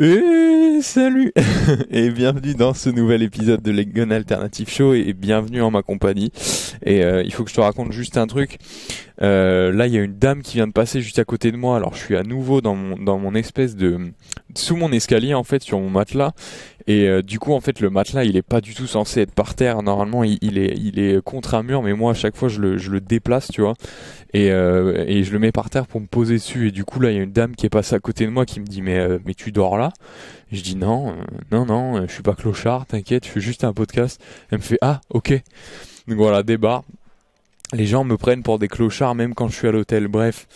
Et salut Et bienvenue dans ce nouvel épisode de l'Egon Alternative Show et bienvenue en ma compagnie. Et euh, il faut que je te raconte juste un truc. Euh, là, il y a une dame qui vient de passer juste à côté de moi. Alors, je suis à nouveau dans mon, dans mon espèce de... sous mon escalier, en fait, sur mon matelas. Et euh, du coup, en fait, le matelas, il est pas du tout censé être par terre. Normalement, il, est, il est contre un mur, mais moi, à chaque fois, je le, je le déplace, tu vois. Et, euh, et, je le mets par terre pour me poser dessus. Et du coup, là, il y a une dame qui est passée à côté de moi qui me dit Mais, euh, mais tu dors là Je dis Non, non, non, je suis pas clochard, t'inquiète, je fais juste un podcast. Elle me fait Ah, ok. Donc voilà, débat. Les gens me prennent pour des clochards même quand je suis à l'hôtel. Bref,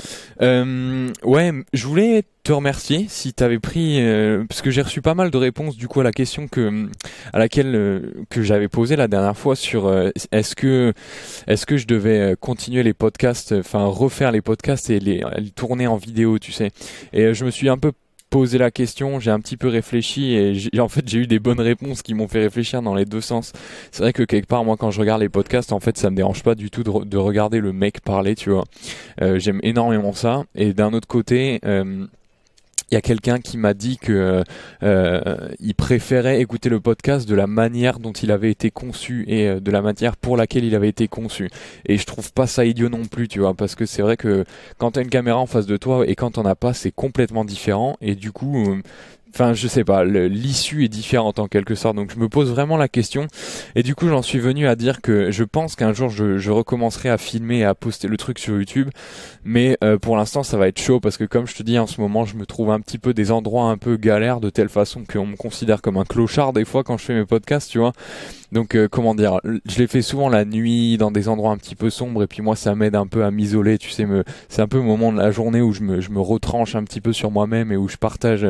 euh, ouais, je voulais te remercier si tu avais pris euh, parce que j'ai reçu pas mal de réponses du coup à la question que à laquelle euh, que j'avais posé la dernière fois sur est-ce que est-ce que je devais continuer les podcasts, enfin refaire les podcasts et les tourner en vidéo, tu sais. Et je me suis un peu posé la question, j'ai un petit peu réfléchi et en fait j'ai eu des bonnes réponses qui m'ont fait réfléchir dans les deux sens. C'est vrai que quelque part moi quand je regarde les podcasts en fait ça me dérange pas du tout de, regarder le mec parler tu vois. Euh, j'aime énormément ça et d'un autre côté euh, il y a quelqu'un qui m'a dit que euh, euh, il préférait écouter le podcast de la manière dont il avait été conçu et euh, de la manière pour laquelle il avait été conçu. Et je trouve pas ça idiot non plus, tu vois, parce que c'est vrai que quand t'as une caméra en face de toi et quand t'en as pas, c'est complètement différent. Et du coup, Enfin, je sais pas, l'issue est différente en quelque sorte, donc je me pose vraiment la question. Et du coup, j'en suis venu à dire que je pense qu'un jour, je, recommencerai à filmer et à poster le truc sur YouTube. Mais euh, pour l'instant, ça va être chaud parce que comme je te dis, en ce moment, je me trouve un petit peu des endroits un peu galères de telle façon qu'on me considère comme un clochard des fois quand je fais mes podcasts, tu vois. Donc euh, comment dire, je les fais souvent la nuit dans des endroits un petit peu sombres et puis moi ça m'aide un peu à m'isoler, tu sais, c'est un peu le moment de la journée où je me je me retranche un petit peu sur moi-même et où je partage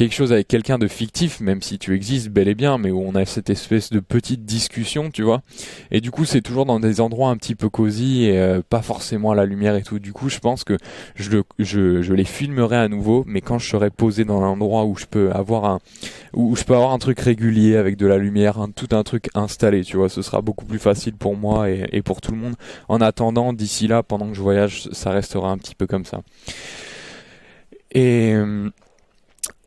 quelque chose avec quelqu'un de fictif, même si tu existes bel et bien, mais où on a cette espèce de petite discussion, tu vois. Et du coup, c'est toujours dans des endroits un petit peu cosy et euh, pas forcément à la lumière et tout. Du coup, je pense que je, je, les filmerai à nouveau, mais quand je serai posé dans l'endroit où je peux avoir un, où je peux avoir un truc régulier avec de la lumière, tout un truc installé, tu vois, ce sera beaucoup plus facile pour moi et, et pour tout le monde. En attendant, d'ici là, pendant que je voyage, ça restera un petit peu comme ça. Et euh,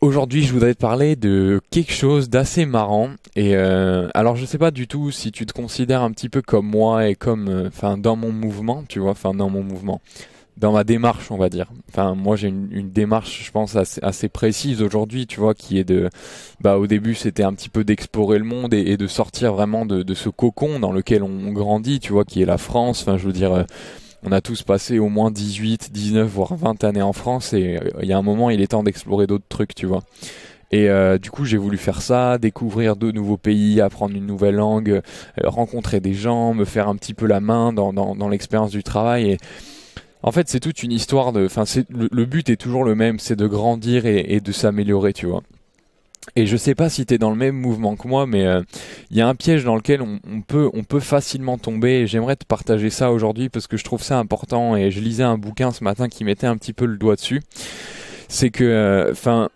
Aujourd'hui, je voudrais te parler de quelque chose d'assez marrant. Et euh, alors, je sais pas du tout si tu te considères un petit peu comme moi et comme, euh, enfin, dans mon mouvement, tu vois, enfin, dans mon mouvement, dans ma démarche, on va dire. Enfin, moi, j'ai une, démarche, je pense, assez, précise aujourd'hui, tu vois, qui est de, bah, au début, c'était un petit peu d'explorer le monde et, de sortir vraiment de, ce cocon dans lequel on grandit, tu vois, qui est la France. Enfin, je veux dire. Euh, on a tous passé au moins 18, 19, voire 20 années en France et euh, il y a un moment, il est temps d'explorer d'autres trucs, tu vois. Et euh, du coup, j'ai voulu faire ça, découvrir de nouveaux pays, apprendre une nouvelle langue, euh, rencontrer des gens, me faire un petit peu la main dans, dans, l'expérience du travail et en fait, c'est toute une histoire de. Enfin, le, le, but est toujours le même, c'est de grandir et de s'améliorer, tu vois. Et je sais pas si tu es dans le même mouvement que moi, mais euh, il y a un piège dans lequel on, peut, on peut facilement tomber. Et j'aimerais te partager ça aujourd'hui parce que je trouve ça important. Et je lisais un bouquin ce matin qui mettait un petit peu le doigt dessus. C'est que, euh, enfin,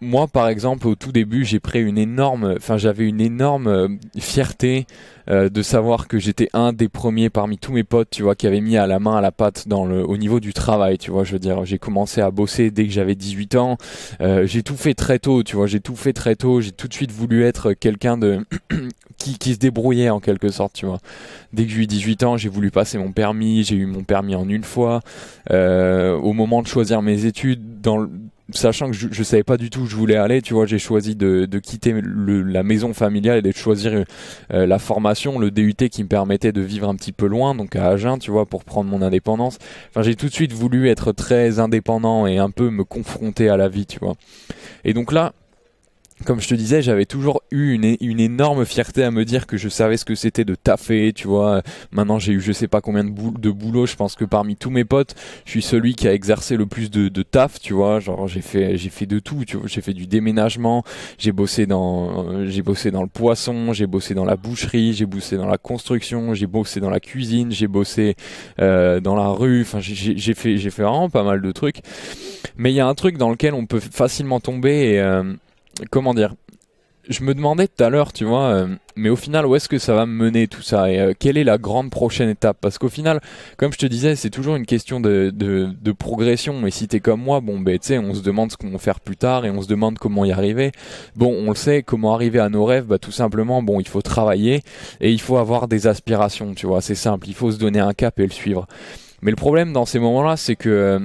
moi, par exemple, au tout début, j'ai pris une énorme, enfin, j'avais une énorme euh, fierté euh, de savoir que j'étais un des premiers parmi tous mes potes, tu vois, qui avait mis à la main à la patte dans le, au niveau du travail, tu vois. Je veux dire, j'ai commencé à bosser dès que j'avais 18 ans. Euh, j'ai tout fait très tôt, tu vois. J'ai tout fait très tôt. J'ai tout de suite voulu être quelqu'un de qui, qui se débrouillait en quelque sorte, tu vois. Dès que j'ai eu 18 ans, j'ai voulu passer mon permis. J'ai eu mon permis en une fois. au moment de choisir mes études, dans le sachant que je, ne savais pas du tout où je voulais aller, tu vois, j'ai choisi de, quitter la maison familiale et de choisir euh, la formation, le DUT qui me permettait de vivre un petit peu loin, donc à Agen, tu vois, pour prendre mon indépendance. Enfin, j'ai tout de suite voulu être très indépendant et un peu me confronter à la vie, tu vois. Et donc là, comme je te disais, j'avais toujours eu une, une, énorme fierté à me dire que je savais ce que c'était de taffer, tu vois. Maintenant, j'ai eu je sais pas combien de, de boulot. Je pense que parmi tous mes potes, je suis celui qui a exercé le plus de, de taf, tu vois. Genre, j'ai fait, j'ai fait de tout, tu vois. J'ai fait du déménagement, j'ai bossé dans, j'ai bossé dans le poisson, j'ai bossé dans la boucherie, j'ai bossé dans la construction, j'ai bossé dans la cuisine, j'ai bossé euh, dans la rue. Enfin, j'ai fait, j'ai fait vraiment pas mal de trucs. Mais il y a un truc dans lequel on peut facilement tomber et euh, comment dire je me demandais tout à l'heure, tu vois, euh, mais au final, où est-ce que ça va mener tout ça Et euh, quelle est la grande prochaine étape Parce qu'au final, comme je te disais, c'est toujours une question de, progression. Et si t'es comme moi, bon, ben, tu sais, on se demande ce qu'on va faire plus tard et on se demande comment y arriver. Bon, on le sait, comment arriver à nos rêves Bah, tout simplement, bon, il faut travailler et il faut avoir des aspirations, tu vois, c'est simple. Il faut se donner un cap et le suivre. Mais le problème dans ces moments-là, c'est que... Euh,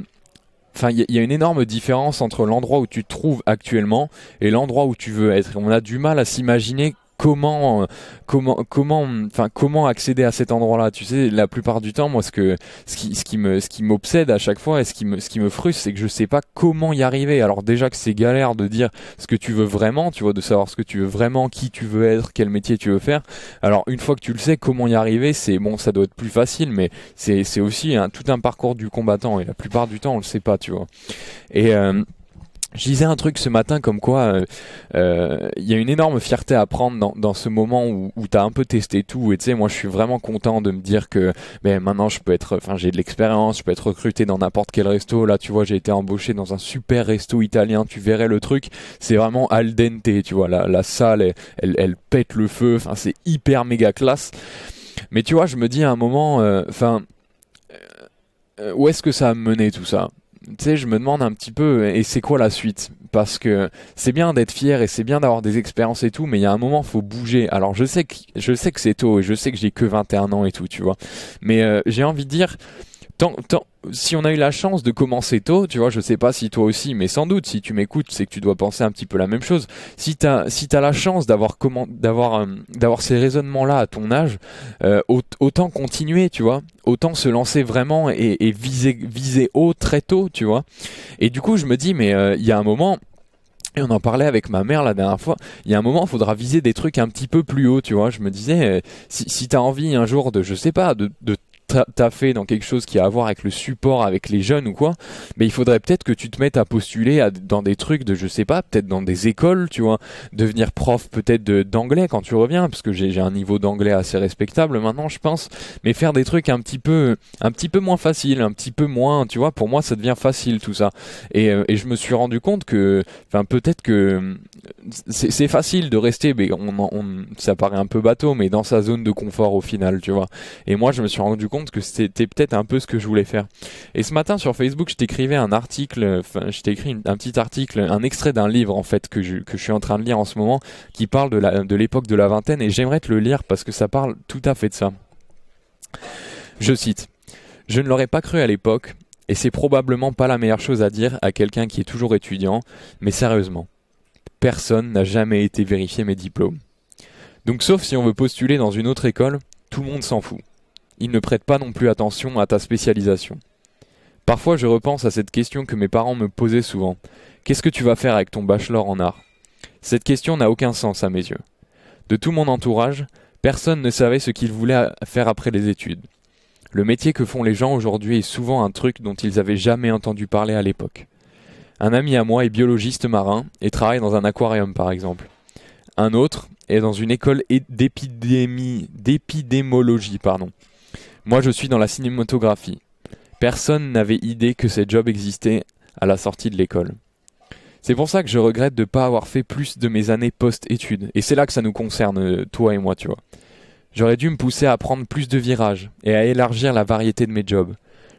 Enfin, il y, a une énorme différence entre l'endroit où tu te trouves actuellement et l'endroit où tu veux être. On a du mal à s'imaginer comment euh, comment comment enfin comment accéder à cet endroit-là Tu sais, la plupart du temps, moi ce que ce qui ce qui me ce qui m'obsède à chaque fois et ce qui me ce qui me frustre, c'est que je sais pas comment y arriver. Alors déjà que c'est galère de dire ce que tu veux vraiment, tu vois, de savoir ce que tu veux vraiment, qui tu veux être, quel métier tu veux faire. Alors une fois que tu le sais, comment y arriver, c'est bon, ça doit être plus facile, mais c'est c'est aussi hein, tout un parcours du combattant et la plupart du temps on le sait pas, tu vois. Et euh, je disais un truc ce matin comme quoi euh, euh, il y a une énorme fierté à prendre dans, dans ce moment où, où tu un peu testé tout et tu sais moi je suis vraiment content de me dire que ben maintenant je peux être enfin j'ai de l'expérience, je peux être recruté dans n'importe quel resto là tu vois j'ai été embauché dans un super resto italien, tu verrais le truc, c'est vraiment al dente, tu vois la, la salle elle, elle, pète le feu, enfin c'est hyper méga classe. Mais tu vois, je me dis à un moment euh, enfin où est-ce que ça a mené tout ça tu sais, je me demande un petit peu, et c'est quoi la suite Parce que c'est bien d'être fier et c'est bien d'avoir des expériences et tout, mais il y a un moment, faut bouger. Alors, je sais que, je sais que c'est tôt et je sais que j'ai que 21 ans et tout, tu vois. Mais euh, j'ai envie de dire, si on a eu la chance de commencer tôt, tu vois, je sais pas si toi aussi, mais sans doute, si tu m'écoutes, c'est que tu dois penser un petit peu la même chose. Si tu as, si as la chance d'avoir comment d'avoir euh, d'avoir ces raisonnements-là à ton âge, euh, autant continuer, tu vois, autant se lancer vraiment et, viser, viser haut très tôt, tu vois. Et du coup, je me dis, mais euh, il y a un moment, et on en parlait avec ma mère la dernière fois. Il y a un moment, il faudra viser des trucs un petit peu plus haut, tu vois. Je me disais, si, si t'as envie un jour de, je sais pas, de, de fait dans quelque chose qui a à voir avec le support, avec les jeunes ou quoi, mais il faudrait peut-être que tu te mettes à postuler dans des trucs de, je sais pas, peut-être dans des écoles, tu vois, devenir prof peut-être d'anglais quand tu reviens, parce que j'ai un niveau d'anglais assez respectable maintenant, je pense, mais faire des trucs un petit peu, un petit peu moins facile, un petit peu moins, tu vois, pour moi ça devient facile tout ça. Et, euh, je me suis rendu compte que, enfin peut-être que c'est facile de rester, mais ça paraît un peu bateau, mais dans sa zone de confort au final, tu vois. Et moi je me suis rendu compte que c'était peut-être un peu ce que je voulais faire. Et ce matin sur Facebook, je t'écrivais un article, enfin, un petit article, un extrait d'un livre en fait que je, suis en train de lire en ce moment, qui parle de l'époque de, la vingtaine, et j'aimerais te le lire parce que ça parle tout à fait de ça. Je cite. Je ne l'aurais pas cru à l'époque, et c'est probablement pas la meilleure chose à dire à quelqu'un qui est toujours étudiant, mais sérieusement, personne n'a jamais été vérifié mes diplômes. Donc sauf si on veut postuler dans une autre école, tout le monde s'en fout. Ils ne prêtent pas non plus attention à ta spécialisation. Parfois, je repense à cette question que mes parents me posaient souvent. Qu'est-ce que tu vas faire avec ton bachelor en art Cette question n'a aucun sens à mes yeux. De tout mon entourage, personne ne savait ce qu'il voulait faire après les études. Le métier que font les gens aujourd'hui est souvent un truc dont ils n'avaient jamais entendu parler à l'époque. Un ami à moi est biologiste marin et travaille dans un aquarium par exemple. Un autre est dans une école d'épidémie, d'épidémologie, pardon. Moi, je suis dans la cinématographie. Personne n'avait idée que ces jobs existaient à la sortie de l'école. C'est pour ça que je regrette de ne pas avoir fait plus de mes années post-études. Et c'est là que ça nous concerne, toi et moi, tu vois. J'aurais dû me pousser à prendre plus de virages et à élargir la variété de mes jobs.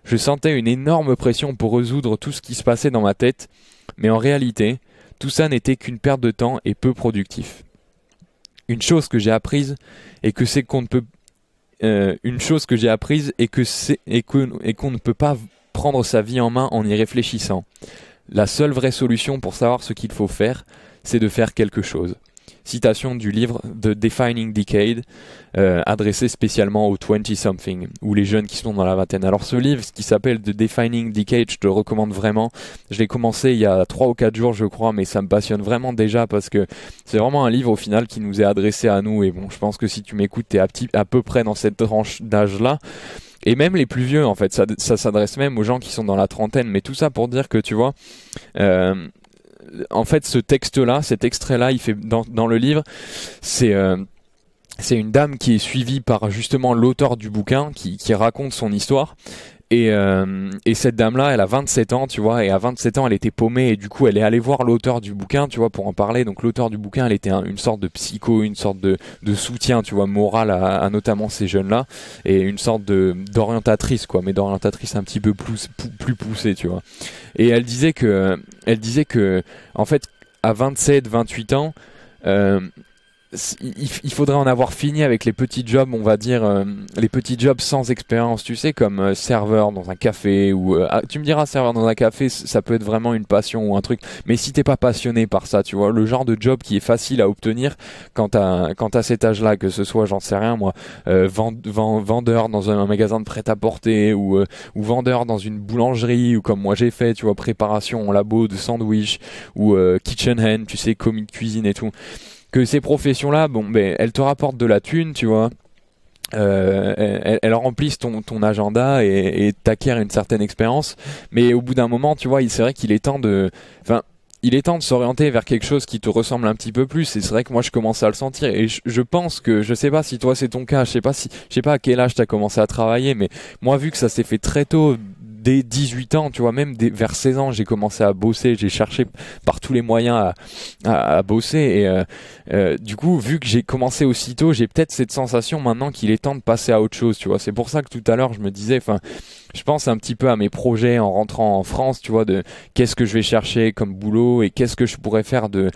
Je sentais une énorme pression pour résoudre tout ce qui se passait dans ma tête, mais en réalité, tout ça n'était qu'une perte de temps et peu productif. Une chose que j'ai apprise est que c'est qu'on ne peut euh, une chose que j'ai apprise et que c'est et qu'on ne peut pas prendre sa vie en main en y réfléchissant. La seule vraie solution pour savoir ce qu'il faut faire, c'est de faire quelque chose citation du livre The Defining Decade, euh, adressé spécialement aux 20-something, ou les jeunes qui sont dans la vingtaine. Alors ce livre, ce qui s'appelle The Defining Decade, je te recommande vraiment. Je l'ai commencé il y a 3 ou 4 jours, je crois, mais ça me passionne vraiment déjà parce que c'est vraiment un livre au final qui nous est adressé à nous. Et bon, je pense que si tu m'écoutes, t'es à, à peu près dans cette tranche d'âge-là et même les plus vieux en fait ça, s'adresse même aux gens qui sont dans la trentaine mais tout ça pour dire que tu vois euh, en fait, ce texte-là, cet extrait-là, il fait dans, le livre, euh, c'est une dame qui est suivie par justement l'auteur du bouquin qui, raconte son histoire euh, et, cette dame-là, elle a 27 ans, tu vois, et à 27 ans, elle était paumée, et du coup, elle est allée voir l'auteur du bouquin, tu vois, pour en parler. Donc, l'auteur du bouquin, elle était une sorte de psycho, une sorte de, soutien, tu vois, moral à, notamment ces jeunes-là, et une sorte de d'orientatrice, quoi, mais d'orientatrice un petit peu plus, plus poussée, tu vois. Et elle disait que, elle disait que, en fait, à 27, 28 ans, euh, il faudrait en avoir fini avec les petits jobs, on va dire, euh, les petits jobs sans expérience, tu sais, comme euh, serveur dans un café ou. Euh, ah, tu me diras, serveur dans un café, ça peut être vraiment une passion ou un truc. Mais si t'es pas passionné par ça, tu vois, le genre de job qui est facile à obtenir quand t'as quand as cet âge-là, que ce soit, j'en sais rien, moi, vendeur dans un, magasin de prêt-à-porter ou, ou vendeur dans une boulangerie ou comme moi j'ai fait, tu vois, préparation en labo de sandwich ou kitchen hand, tu sais, commis cuisine et tout que ces professions-là, bon, ben, elles te rapportent de la thune, tu vois. Euh, elles, remplissent ton, agenda et t'acquièrent une certaine expérience. Mais au bout d'un moment, tu vois, c'est vrai qu'il est temps de. Enfin, il est temps de s'orienter vers quelque chose qui te ressemble un petit peu plus. Et c'est vrai que moi, je commence à le sentir. Et je, pense que, je sais pas si toi c'est ton cas, je sais pas si, je sais pas à quel âge tu as commencé à travailler, mais moi, vu que ça s'est fait très tôt, dès 18 ans, tu vois, même vers 16 ans, j'ai commencé à bosser, j'ai cherché par tous les moyens à, bosser. Et euh, euh, du coup, vu que j'ai commencé aussitôt, j'ai peut-être cette sensation maintenant qu'il est temps de passer à autre chose, tu vois. C'est pour ça que tout à l'heure, je me disais, enfin, je pense un petit peu à mes projets en rentrant en France, tu vois, de qu'est-ce que je vais chercher comme boulot et qu'est-ce que je pourrais faire de,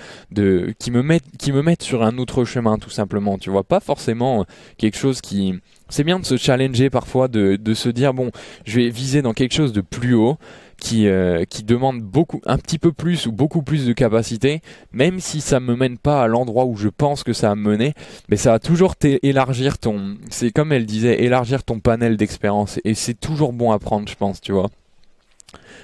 qui me mette qui me mette sur un autre chemin tout simplement, tu vois, pas forcément quelque chose qui c'est bien de se challenger parfois, de, de se dire bon, je vais viser dans quelque chose de plus haut qui euh, qui demande beaucoup un petit peu plus ou beaucoup plus de capacité même si ça me mène pas à l'endroit où je pense que ça a mené mais ça va toujours élargir ton c'est comme elle disait élargir ton panel d'expérience et c'est toujours bon à prendre je pense tu vois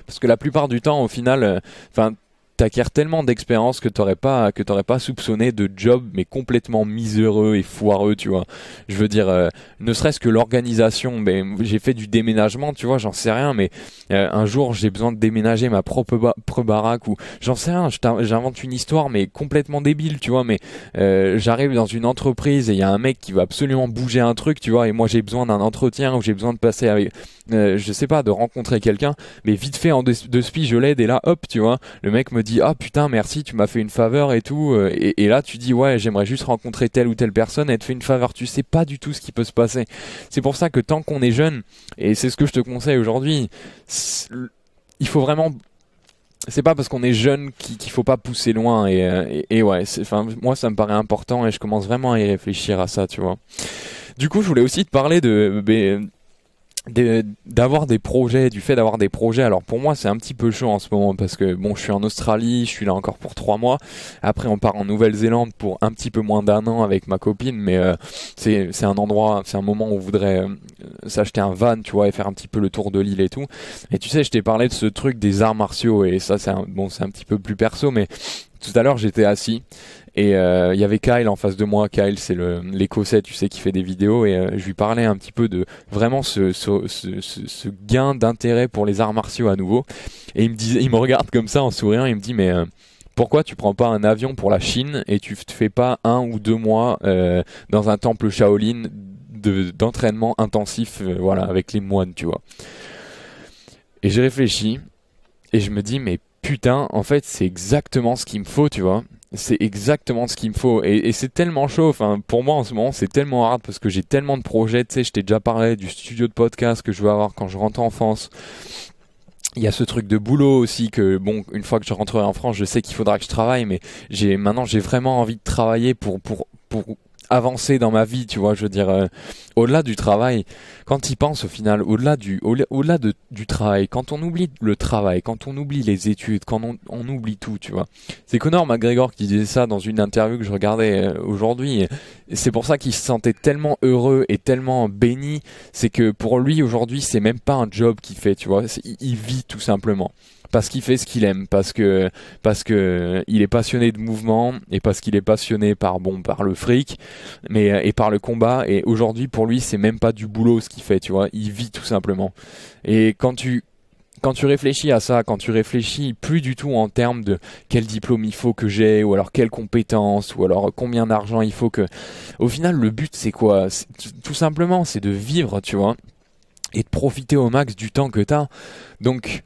parce que la plupart du temps au final euh, enfin t'acquiers tellement d'expérience que t'aurais pas que t'aurais pas soupçonné de job mais complètement miséreux et foireux tu vois je veux dire euh, ne serait-ce que l'organisation mais j'ai fait du déménagement tu vois j'en sais rien mais euh, un jour j'ai besoin de déménager ma propre, baraque ou j'en sais rien j'invente une histoire mais complètement débile tu vois mais euh, j'arrive dans une entreprise et il y a un mec qui va absolument bouger un truc tu vois et moi j'ai besoin d'un entretien ou j'ai besoin de passer avec je sais pas de rencontrer quelqu'un mais vite fait en deux, deux je l'aide et là hop tu vois le mec me dis ah putain merci tu m'as fait une faveur et tout euh, et, là tu dis ouais j'aimerais juste rencontrer telle ou telle personne et te fait une faveur tu sais pas du tout ce qui peut se passer c'est pour ça que tant qu'on est jeune et c'est ce que je te conseille aujourd'hui il faut vraiment c'est pas parce qu'on est jeune qu'il faut pas pousser loin et, euh, et, et ouais enfin moi ça me paraît important et je commence vraiment à y réfléchir à ça tu vois du coup je voulais aussi te parler de ben, d'avoir des projets, du fait d'avoir des projets. Alors pour moi, c'est un petit peu chaud en ce moment parce que bon, je suis en Australie, je suis là encore pour trois mois. Après, on part en Nouvelle-Zélande pour un petit peu moins d'un an avec ma copine, mais euh, c'est un endroit, c'est un moment où on voudrait euh, s'acheter un van, tu vois, et faire un petit peu le tour de l'île et tout. Et tu sais, je t'ai parlé de ce truc des arts martiaux et ça, c'est bon, c'est un petit peu plus perso, mais tout à l'heure j'étais assis et euh, il y avait Kyle en face de moi. Kyle, c'est l'écossais, tu sais, qui fait des vidéos. Et euh, je lui parlais un petit peu de vraiment ce, gain d'intérêt pour les arts martiaux à nouveau. Et il me, disait, il me regarde comme ça en souriant. Il me dit, mais euh, pourquoi tu prends pas un avion pour la Chine et tu te fais pas un ou deux mois dans un temple Shaolin d'entraînement intensif, voilà, avec les moines, tu vois. Et j'ai réfléchi et je me dis mais putain, en fait c'est exactement ce qu'il me faut, tu vois. C'est exactement ce qu'il me faut. Et, c'est tellement chaud. Enfin, pour moi, en ce moment, c'est tellement hard parce que j'ai tellement de projets. Tu sais, je t'ai déjà parlé du studio de podcast que je veux avoir quand je rentre en France. Il y a ce truc de boulot aussi que bon, une fois que je rentrerai en France, je sais qu'il faudra que je travaille, mais j'ai maintenant j'ai vraiment envie de travailler pour pour pour avancé dans ma vie, tu vois, je veux dire, euh, au-delà du travail, quand il pense au final, au-delà du, au-delà du travail, quand on oublie le travail, quand on oublie les études, quand on, oublie tout, tu vois. C'est Conor McGregor qui disait ça dans une interview que je regardais euh, aujourd'hui. C'est pour ça qu'il se sentait tellement heureux et tellement béni. C'est que pour lui, aujourd'hui, c'est même pas un job qu'il fait, tu vois. Il, vit tout simplement parce qu'il fait ce qu'il aime, parce que parce que euh, il est passionné de mouvement et parce qu'il est passionné par bon par le fric mais euh, et par le combat. Et aujourd'hui, pour lui, c'est même pas du boulot ce qu'il fait, tu vois. Il vit tout simplement. Et quand tu quand tu réfléchis à ça, quand tu réfléchis plus du tout en termes de quel diplôme il faut que j'ai, ou alors quelles compétences ou alors combien d'argent il faut que... Au final, le but, c'est quoi Tout simplement, c'est de vivre, tu vois, et de profiter au max du temps que tu as. Donc,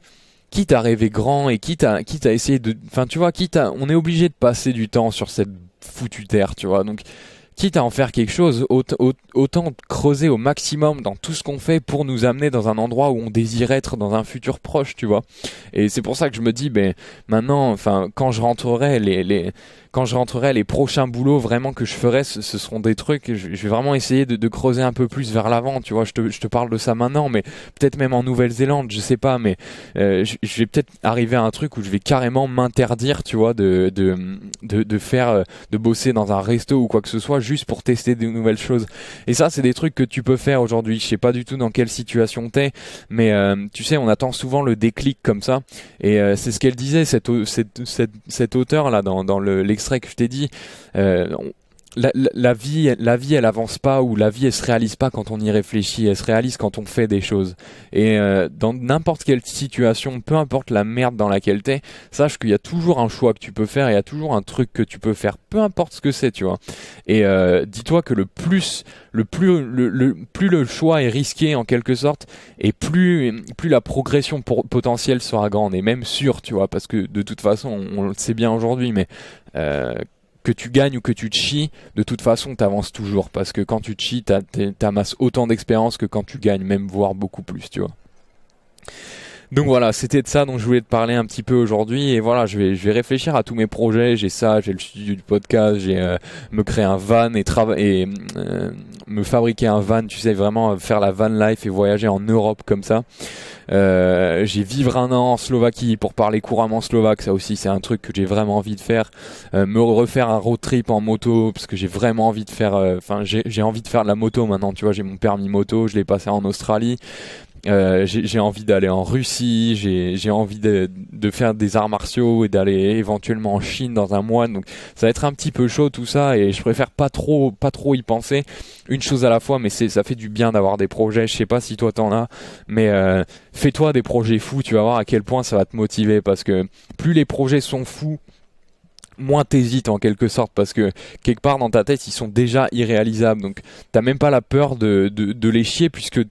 quitte à rêver grand et quitte à, quitte à essayer de... Enfin, tu vois, quitte à... On est obligé de passer du temps sur cette foutue terre, tu vois. Donc, quitte à en faire quelque chose, autant creuser au maximum dans tout ce qu'on fait pour nous amener dans un endroit où on désire être dans un futur proche, tu vois. Et c'est pour ça que je me dis, mais ben, maintenant, enfin, quand je rentrerai, les, les quand je rentrerai, les prochains boulots vraiment que je ferai, ce, seront des trucs. Je, vais vraiment essayer de, creuser un peu plus vers l'avant. Tu vois, je te, parle de ça maintenant, mais peut-être même en Nouvelle-Zélande, je sais pas. Mais euh, je, vais peut-être arriver à un truc où je vais carrément m'interdire, tu vois, de, de, de, faire, de bosser dans un resto ou quoi que ce soit, juste pour tester de nouvelles choses. Et ça, c'est des trucs que tu peux faire aujourd'hui. Je sais pas du tout dans quelle situation t'es, mais euh, tu sais, on attend souvent le déclic comme ça. Et euh, c'est ce qu'elle disait cette, cette, cette, auteur là dans, dans le extrait que je t'ai dit, euh, la, vie, la vie, elle avance pas ou la vie, elle se réalise pas quand on y réfléchit. Elle se réalise quand on fait des choses. Et euh, dans n'importe quelle situation, peu importe la merde dans laquelle t'es, sache qu'il y a toujours un choix que tu peux faire. Et il y a toujours un truc que tu peux faire, peu importe ce que c'est, tu vois. Et euh, dis-toi que le plus, le plus, le, plus le choix est risqué en quelque sorte, et plus, plus la progression potentielle sera grande et même sûre, tu vois, parce que de toute façon, on, le sait bien aujourd'hui, mais euh, que tu gagnes ou que tu chies, de toute façon, tu avances toujours. Parce que quand tu chies, t'amasses autant d'expérience que quand tu gagnes, même voire beaucoup plus, tu vois. Donc voilà, c'était de ça dont je voulais te parler un petit peu aujourd'hui. Et voilà, je vais, je vais réfléchir à tous mes projets. J'ai ça, j'ai le studio du podcast, j'ai euh, me créer un van et, et euh, me fabriquer un van. Tu sais vraiment euh, faire la van life et voyager en Europe comme ça. j'ai vivre un an en Slovaquie pour parler couramment slovaque. Ça aussi, c'est un truc que j'ai vraiment envie de faire. me refaire un road trip en moto parce que j'ai vraiment envie de faire. Enfin, j'ai envie de faire de la moto maintenant. Tu vois, j'ai mon permis moto, je l'ai passé en Australie. Euh, j'ai envie d'aller en Russie, j'ai envie de, de, faire des arts martiaux et d'aller éventuellement en Chine dans un mois. Donc ça va être un petit peu chaud tout ça et je préfère pas trop, pas trop y penser. Une chose à la fois, mais ça fait du bien d'avoir des projets. Je sais pas si toi t'en as, mais euh, fais-toi des projets fous. Tu vas voir à quel point ça va te motiver parce que plus les projets sont fous moins t'hésites en quelque sorte parce que quelque part dans ta tête ils sont déjà irréalisables donc t'as même pas la peur de, de, de les chier puisque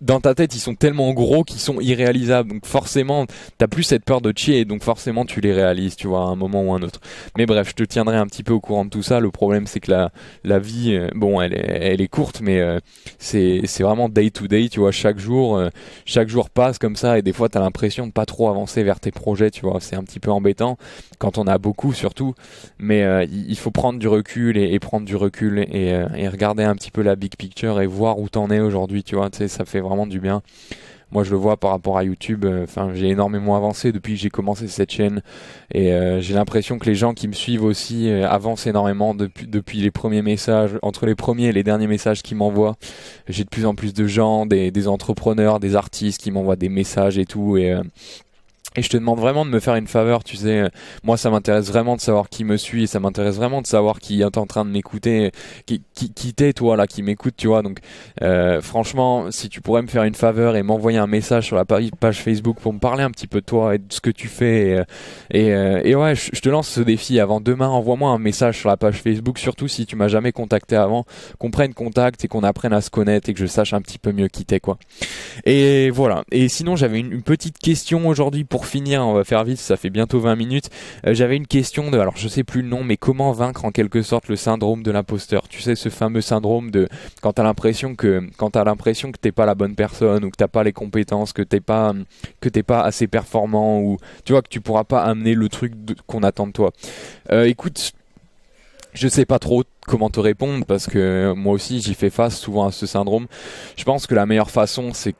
dans ta tête, ils sont tellement gros qu'ils sont irréalisables. Donc forcément, t'as plus cette peur de chier, donc forcément tu les réalises, tu vois, à un moment ou à un autre. Mais bref, je te tiendrai un petit peu au courant de tout ça. Le problème, c'est que la, la vie, euh, bon, elle est, courte, mais euh, c'est vraiment day to day, tu vois, chaque jour, euh, chaque jour passe comme ça, et des fois, t'as l'impression de pas trop avancer vers tes projets, tu vois. C'est un petit peu embêtant quand on a beaucoup, surtout. Mais il faut prendre du recul et, prendre du recul et, regarder un petit peu la big picture et voir où t'en es aujourd'hui, tu vois. Ça fait vraiment du bien. Moi, je le vois par rapport à YouTube. Euh, enfin, j'ai énormément avancé depuis que j'ai commencé cette chaîne, et euh, j'ai l'impression que les gens qui me suivent aussi euh, avancent énormément depuis depuis les premiers messages, entre les premiers et les derniers messages qu'ils m'envoient. J'ai de plus en plus de gens, des, entrepreneurs, des artistes qui m'envoient des messages et tout, et et je te demande vraiment de me faire une faveur, tu sais. Moi, ça m'intéresse vraiment de savoir qui me suit, et ça m'intéresse vraiment de savoir qui est en train de m'écouter, qui, qui, t'es toi là, qui m'écoute, tu vois. Donc, euh, franchement, si tu pourrais me faire une faveur et m'envoyer un message sur la page Facebook pour me parler un petit peu de toi et de ce que tu fais, et, euh, euh, ouais, je, te lance ce défi. Avant demain, envoie-moi un message sur la page Facebook, surtout si tu m'as jamais contacté avant, qu'on prenne contact et qu'on apprenne à se connaître et que je sache un petit peu mieux qui t'es, quoi. Et voilà. Et sinon, j'avais une petite question aujourd'hui pour pour finir, on va faire vite, ça fait bientôt 20 minutes. Euh, j'avais une question de, alors je sais plus le nom, mais comment vaincre en quelque sorte le syndrome de l'imposteur Tu sais, ce fameux syndrome de quand t'as l'impression que quand t'as l'impression que t'es pas la bonne personne ou que t'as pas les compétences, que t'es pas que t'es pas assez performant ou tu vois que tu pourras pas amener le truc qu'on attend de toi. Euh, écoute, je sais pas trop comment te répondre parce que moi aussi j'y fais face souvent à ce syndrome. Je pense que la meilleure façon c'est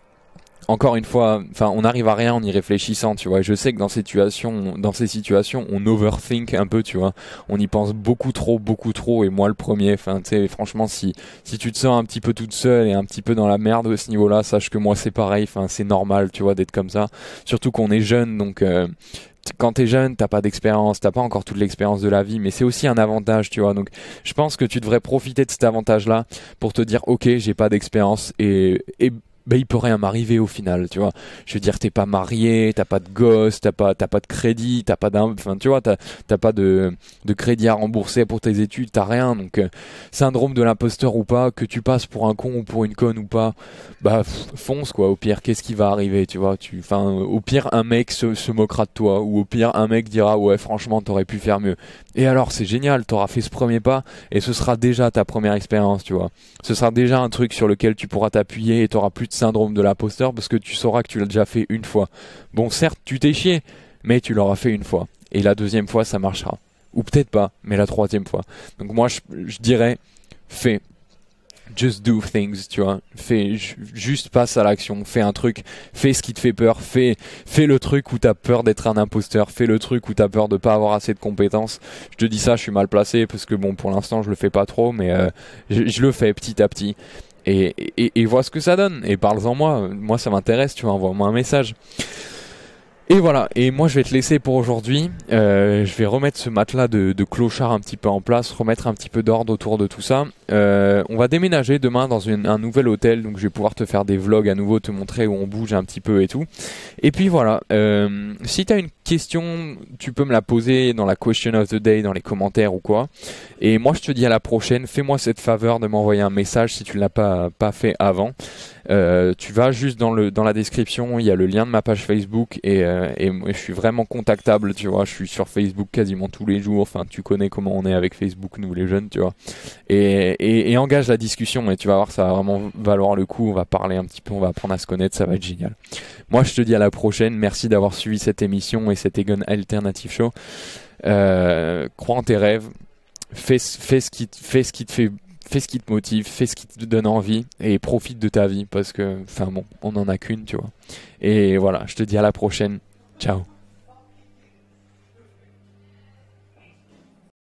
encore une fois, enfin, on n'arrive à rien en y réfléchissant, tu vois. Je sais que dans ces situations, dans ces situations, on overthink un peu, tu vois. On y pense beaucoup trop, beaucoup trop, et moi le premier. Enfin, tu sais, franchement, si si tu te sens un petit peu toute seule et un petit peu dans la merde à ce niveau-là, sache que moi c'est pareil. Enfin, c'est normal, tu vois, d'être comme ça. Surtout qu'on est jeune, donc. quand euh, quand t'es jeune, t'as pas d'expérience, t'as pas encore toute l'expérience de la vie, mais c'est aussi un avantage, tu vois. Donc, je pense que tu devrais profiter de cet avantage-là pour te dire, ok, j'ai pas d'expérience et, et, ben, il peut rien m'arriver au final, tu vois. Je veux dire, t'es pas marié, t'as pas de gosse, t'as pas, pas de crédit, t'as pas d'un, enfin, tu vois, t'as, pas de, crédit à rembourser pour tes études, t'as rien. Donc, euh, syndrome de l'imposteur ou pas, que tu passes pour un con ou pour une conne ou pas, bah, fonce, quoi. Au pire, qu'est-ce qui va arriver, tu vois. Tu, enfin, au pire, un mec se, moquera de toi, ou au pire, un mec dira, ouais, franchement, t'aurais pu faire mieux. Et alors, c'est génial, t'auras fait ce premier pas, et ce sera déjà ta première expérience, tu vois. Ce sera déjà un truc sur lequel tu pourras t'appuyer et t'auras plus de syndrome de l'imposteur parce que tu sauras que tu l'as déjà fait une fois. Bon, certes, tu t'es chié, mais tu l'auras fait une fois. Et la deuxième fois, ça marchera. Ou peut-être pas, mais la troisième fois. Donc moi, je, dirais, fais. Just do things, tu vois. Fais, juste passe à l'action. Fais un truc. Fais ce qui te fait peur. Fais, fais le truc où t'as peur d'être un imposteur. Fais le truc où t'as peur de pas avoir assez de compétences. Je te dis ça, je suis mal placé parce que bon, pour l'instant, je le fais pas trop, mais euh, je le fais petit à petit et, et, et vois ce que ça donne et parle-en moi. Moi, ça m'intéresse, tu vois, envoie-moi un message. Et voilà, et moi je vais te laisser pour aujourd'hui. Euh, je vais remettre ce matelas de, de, clochard un petit peu en place, remettre un petit peu d'ordre autour de tout ça. Euh, on va déménager demain dans un nouvel hôtel, donc je vais pouvoir te faire des vlogs à nouveau, te montrer où on bouge un petit peu et tout. Et puis voilà, euh, si t'as une question, tu peux me la poser dans la question of the day, dans les commentaires ou quoi. Et moi je te dis à la prochaine, fais-moi cette faveur de m'envoyer un message si tu ne l'as pas, pas fait avant. Euh, tu vas juste dans, le, dans la description, il y a le lien de ma page Facebook et, euh, je suis vraiment contactable, tu vois. Je suis sur Facebook quasiment tous les jours. Enfin, tu connais comment on est avec Facebook, nous les jeunes, tu vois. Et, engage la discussion mais tu vas voir, ça va vraiment valoir le coup. On va parler un petit peu, on va apprendre à se connaître, ça va être génial. Moi, je te dis à la prochaine. Merci d'avoir suivi cette émission et cet Egon Alternative Show. Euh, crois en tes rêves. Fais, fais, ce qui, fais ce qui te fait fais ce qui te motive, fais ce qui te donne envie et profite de ta vie parce que, enfin bon, on en a qu'une, tu vois. Et voilà, je te dis à la prochaine. Ciao.